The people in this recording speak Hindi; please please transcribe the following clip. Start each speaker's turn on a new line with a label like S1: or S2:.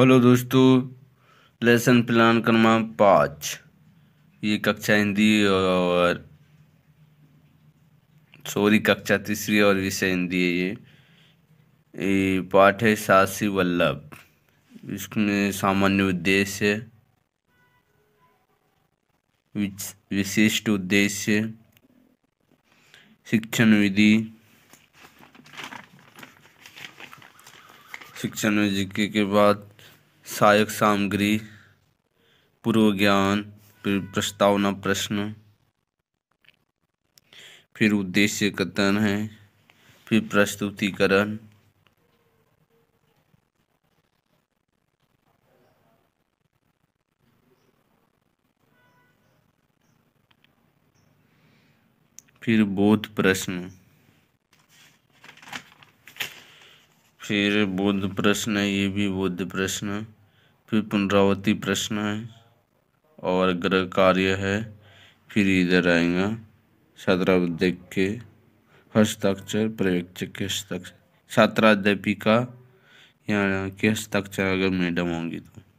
S1: हेलो दोस्तों लेसन प्लान क्रमा पाँच ये कक्षा हिंदी और सॉरी कक्षा तीसरी और विषय हिंदी है ये ये पाठ है सासी वल्लभ इसमें सामान्य उद्देश्य विशिष्ट उद्देश्य शिक्षण विधि शिक्षण विधि के बाद सहायक सामग्री पूर्व ज्ञान फिर प्रस्तावना प्रश्न फिर उद्देश्य कथन है फिर प्रस्तुतिकरण फिर बोध प्रश्न फिर बोध प्रश्न ये भी बोध प्रश्न फिर पुनरावर्ती प्रश्न है और ग्रह कार्य है फिर इधर आएगा सत्राध्याय के हस्ताक्षर पर्यवेक्षक के हस्ताक्षर छात्राध्यापिका यहाँ के हस्ताक्षर अगर मैडम होंगी तो